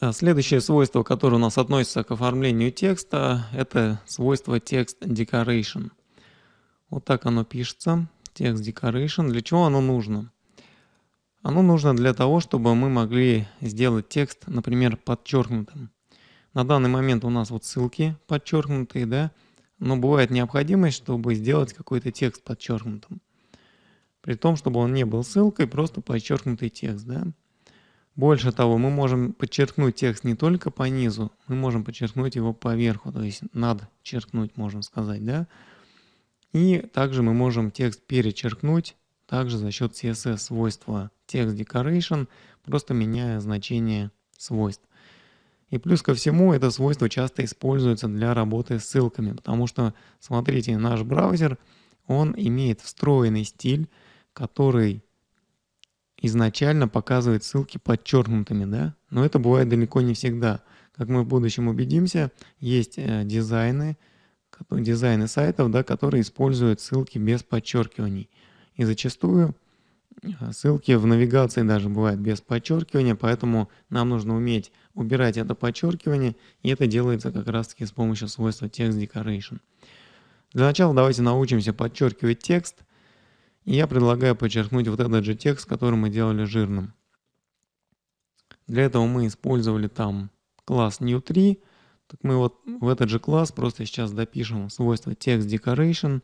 Э, следующее свойство, которое у нас относится к оформлению текста, это свойство текст decoration. Вот так оно пишется, текст decoration. Для чего оно нужно? Оно нужно для того, чтобы мы могли сделать текст, например, подчеркнутым. На данный момент у нас вот ссылки подчеркнутые, да, но бывает необходимость, чтобы сделать какой-то текст подчеркнутым. При том, чтобы он не был ссылкой, просто подчеркнутый текст, да. Больше того, мы можем подчеркнуть текст не только по низу, мы можем подчеркнуть его поверху, то есть надчеркнуть, можно сказать, да. И также мы можем текст перечеркнуть, также за счет CSS свойства текст decoration, просто меняя значение свойств. И плюс ко всему, это свойство часто используется для работы с ссылками, потому что, смотрите, наш браузер, он имеет встроенный стиль, который изначально показывает ссылки подчеркнутыми, да? Но это бывает далеко не всегда. Как мы в будущем убедимся, есть э, дизайны, дизайны сайтов, да, которые используют ссылки без подчеркиваний. И зачастую э, ссылки в навигации даже бывают без подчеркивания, поэтому нам нужно уметь убирать это подчеркивание, и это делается как раз-таки с помощью свойства Text Decoration. Для начала давайте научимся подчеркивать текст – я предлагаю подчеркнуть вот этот же текст, который мы делали жирным. Для этого мы использовали там класс new3. Так мы вот в этот же класс просто сейчас допишем свойство text-decoration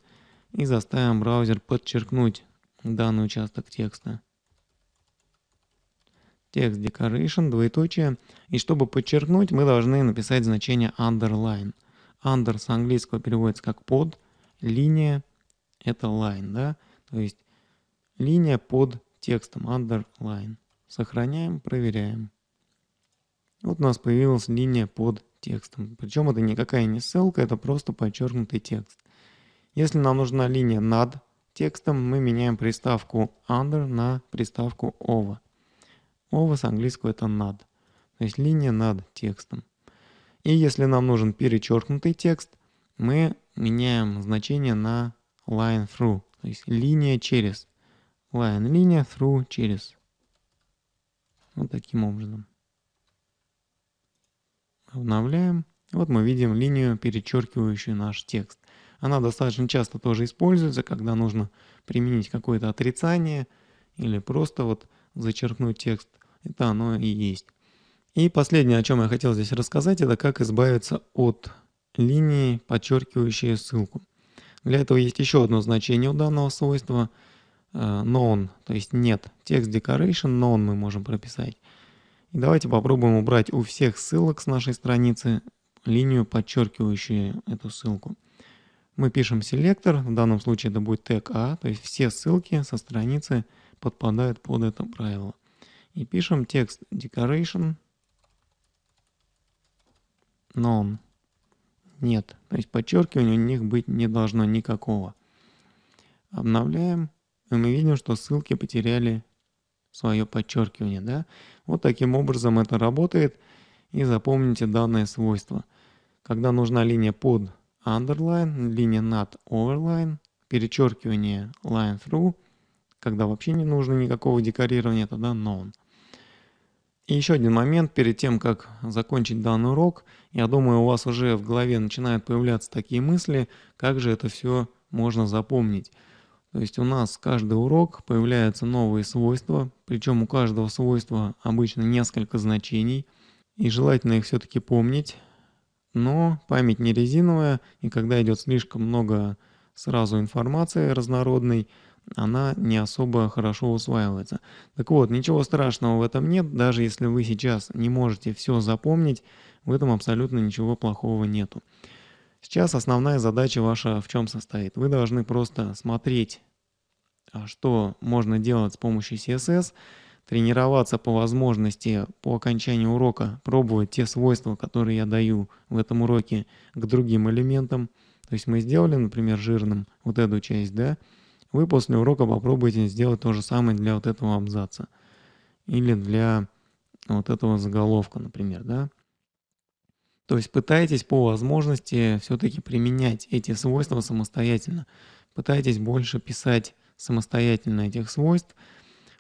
и заставим браузер подчеркнуть данный участок текста. text decoration, двоеточие. И чтобы подчеркнуть, мы должны написать значение underline. Under с английского переводится как под, линия это line, да? То есть линия под текстом underline. Сохраняем, проверяем. Вот у нас появилась линия под текстом. Причем это никакая не ссылка, это просто подчеркнутый текст. Если нам нужна линия над текстом, мы меняем приставку under на приставку over. Over с английского это над. То есть линия над текстом. И если нам нужен перечеркнутый текст, мы меняем значение на line through. То есть линия через. Line линия, through через. Вот таким образом. Обновляем. Вот мы видим линию, перечеркивающую наш текст. Она достаточно часто тоже используется, когда нужно применить какое-то отрицание или просто вот зачеркнуть текст. Это оно и есть. И последнее, о чем я хотел здесь рассказать, это как избавиться от линии, подчеркивающей ссылку. Для этого есть еще одно значение у данного свойства known, э, то есть нет. text decoration known мы можем прописать. И давайте попробуем убрать у всех ссылок с нашей страницы линию, подчеркивающую эту ссылку. Мы пишем селектор, в данном случае это будет тег А, то есть все ссылки со страницы подпадают под это правило. И пишем текст decoration known нет. То есть подчеркивания у них быть не должно никакого. Обновляем, и мы видим, что ссылки потеряли свое подчеркивание. Да? Вот таким образом это работает. И запомните данное свойство. Когда нужна линия под underline, линия над overline, перечеркивание line through, когда вообще не нужно никакого декорирования, тогда none. И еще один момент, перед тем, как закончить данный урок, я думаю, у вас уже в голове начинают появляться такие мысли, как же это все можно запомнить. То есть у нас каждый урок появляются новые свойства, причем у каждого свойства обычно несколько значений, и желательно их все-таки помнить. Но память не резиновая, и когда идет слишком много сразу информации разнородной, она не особо хорошо усваивается. Так вот, ничего страшного в этом нет, даже если вы сейчас не можете все запомнить, в этом абсолютно ничего плохого нету. Сейчас основная задача ваша в чем состоит? Вы должны просто смотреть, а, что можно делать с помощью CSS, тренироваться по возможности по окончании урока, пробовать те свойства, которые я даю в этом уроке к другим элементам. То есть мы сделали, например, жирным вот эту часть, да, вы после урока попробуйте сделать то же самое для вот этого абзаца или для вот этого заголовка, например, да. То есть пытайтесь по возможности все-таки применять эти свойства самостоятельно. Пытайтесь больше писать самостоятельно этих свойств.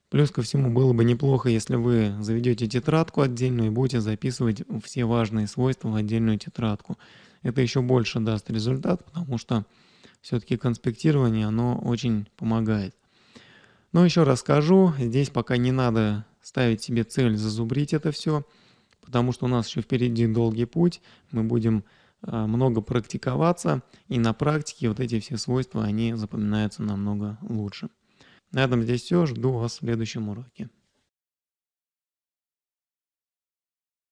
Плюс ко всему было бы неплохо, если вы заведете тетрадку отдельную и будете записывать все важные свойства в отдельную тетрадку. Это еще больше даст результат, потому что все-таки конспектирование, оно очень помогает. Но еще раз скажу, здесь пока не надо ставить себе цель зазубрить это все, потому что у нас еще впереди долгий путь, мы будем э, много практиковаться, и на практике вот эти все свойства, они запоминаются намного лучше. На этом здесь все, жду вас в следующем уроке.